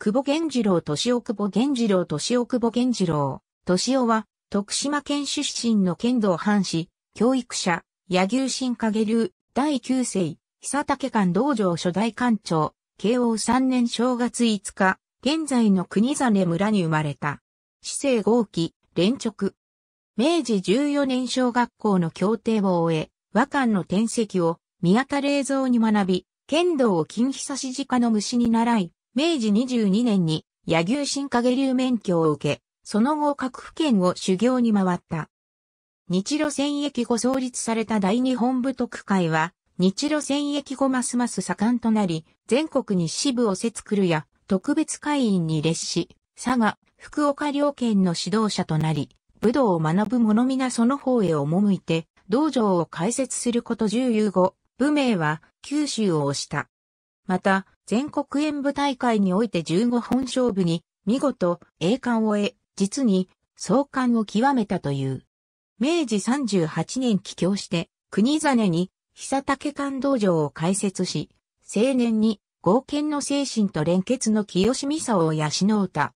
久保源次郎年尾久保源次郎年尾久保源次郎。年尾は、徳島県出身の剣道藩士、教育者、柳生新影流、第九世、久竹館道場初代館長、慶応3年正月5日、現在の国真村に生まれた。市政豪気、連直。明治14年小学校の協定を終え、和漢の転籍を宮田霊蔵に学び、剣道を金久し鹿の虫に習い、明治22年に野牛新影流免許を受け、その後各府県を修行に回った。日露戦役後創立された大日本部特会は、日露戦役後ますます盛んとなり、全国に支部を設くるや、特別会員に列し、佐賀、福岡両県の指導者となり、武道を学ぶ者皆その方へ赴いて、道場を開設すること重0有後、武名は九州を押した。また、全国演舞大会において15本勝負に、見事、栄冠を得、実に、創刊を極めたという。明治38年帰郷して、国真に、久竹館道場を開設し、青年に、合憲の精神と連結の清美さを養うた。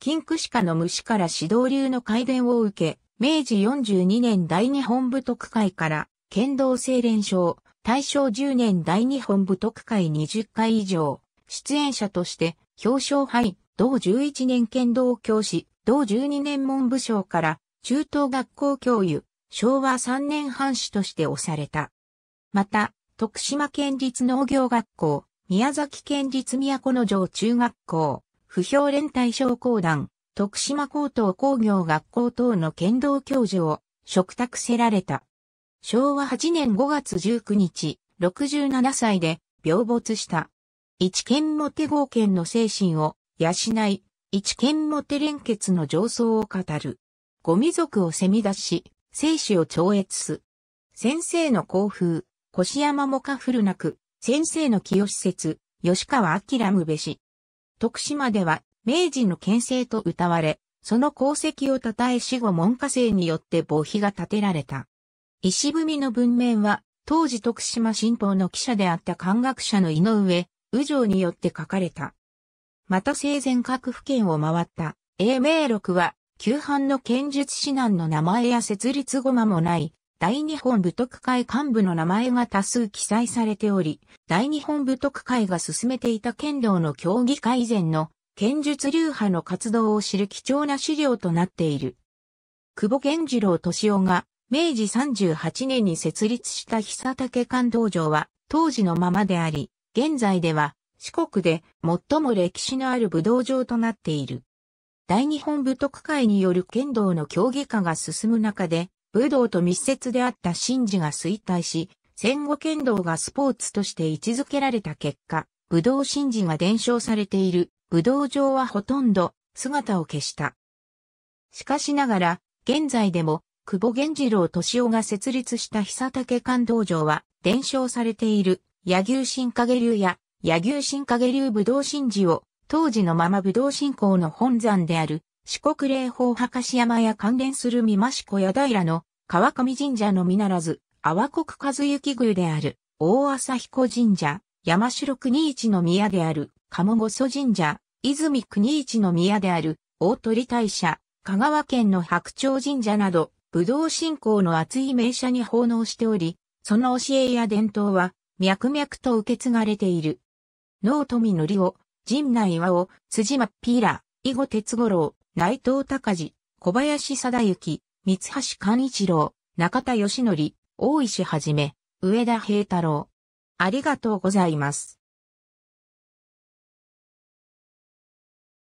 金区鹿の虫から指導流の改伝を受け、明治42年大日本部特会から、剣道精錬賞、大正10年第日本部特会20回以上、出演者として表彰杯、同11年剣道教師、同12年文部省から中等学校教諭、昭和3年半士として推された。また、徳島県立農業学校、宮崎県立都城中学校、不評連帯商工団、徳島高等工業学校等の剣道教授を嘱託せられた。昭和8年5月19日、67歳で病没した。一県モテ合県の精神を養い、一県モテ連結の上層を語る。ゴミ族を攻め出し、生死を超越す。先生の校風、腰山もかふるなく、先生の清施設、吉川明むべし。徳島では、明治の県政と歌われ、その功績を称え死後門下生によって墓碑が建てられた。石踏みの文面は、当時徳島新報の記者であった漢学者の井上、右条によって書かれた。また生前各府県を回った、英明録は、旧藩の剣術指南の名前や設立後間もない、大日本武徳会幹部の名前が多数記載されており、大日本武徳会が進めていた剣道の競技会以前の剣術流派の活動を知る貴重な資料となっている。久保健次郎敏夫が明治38年に設立した久竹館道場は当時のままであり、現在では四国で最も歴史のある武道場となっている。大日本武徳会による剣道の競技化が進む中で、武道と密接であった神事が衰退し、戦後剣道がスポーツとして位置づけられた結果、武道神事が伝承されている武道場はほとんど姿を消した。しかしながら、現在でも久保源次郎敏夫が設立した久竹館道場は、伝承されている、柳生新影流や、柳生新影流武道神寺を、当時のまま武道信仰の本山である、四国霊宝博士山や関連する三市子屋平の、川上神社のみならず、阿波国和幸宮である、大朝彦神社、山城国一の宮である、鴨御祖神社、泉国一の宮である、大鳥大社、香川県の白鳥神社など、武道信仰の熱い名車に奉納しており、その教えや伝統は、脈々と受け継がれている。能富則を陣内和夫、辻真ピーラ、囲碁哲五郎、内藤隆治、小林貞之、三橋勘一郎、中田義則、大石はじめ、上田平太郎。ありがとうございます。